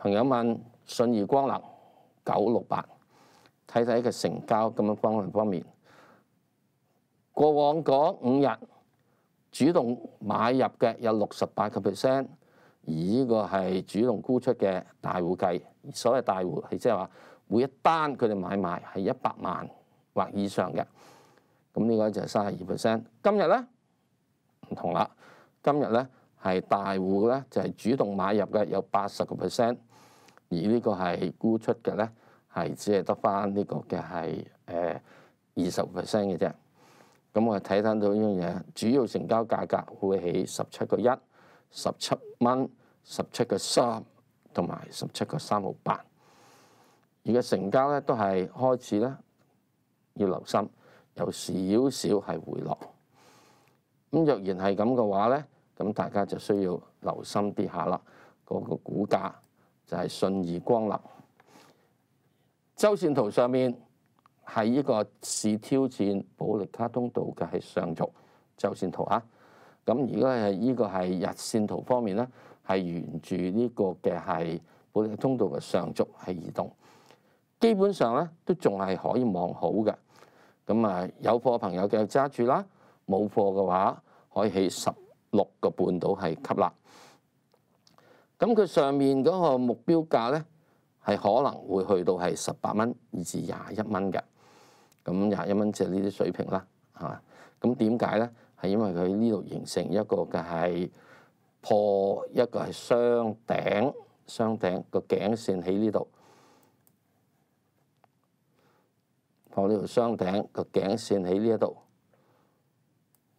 朋友問信義光能九六八，睇睇嘅成交咁樣方方面，過往嗰五日主動買入嘅有六十八個 percent，而呢個係主動沽出嘅大户計，所謂大户係即係話每一單佢哋買賣係一百萬或以上嘅，咁呢個就係三十二 percent。今日咧唔同啦，今日咧。係大户咧，就係主動買入嘅，有八十个 percent。而呢個係沽出嘅咧，係只係得翻呢個嘅係誒二十 percent 嘅啫。咁我睇睇到呢樣嘢，主要成交價格會起十七個一、十七蚊、十七個三同埋十七個三毫八。而家成交咧都係開始咧要留心，有少少係回落。咁若然係咁嘅話咧。咁大家就需要留心啲下啦。嗰個股價就係順而光臨。周線圖上面係呢個市挑戰保利卡通道嘅係上轴周線圖啊。咁而家係依個係日線圖方面咧，係沿住呢個嘅係保利通道嘅上轴，係移動。基本上咧都仲係可以望好嘅。咁啊，有貨朋友嘅揸住啦，冇貨嘅話可以起十。六個半島係吸納，咁佢上面嗰個目標價咧，係可能會去到係十八蚊以至廿一蚊嘅，咁廿一蚊就呢啲水平啦，嚇！咁點解咧？係因為佢呢度形成一個嘅係破一個係雙頂，雙頂個頸線喺呢度，破呢個雙頂個頸線喺呢一度。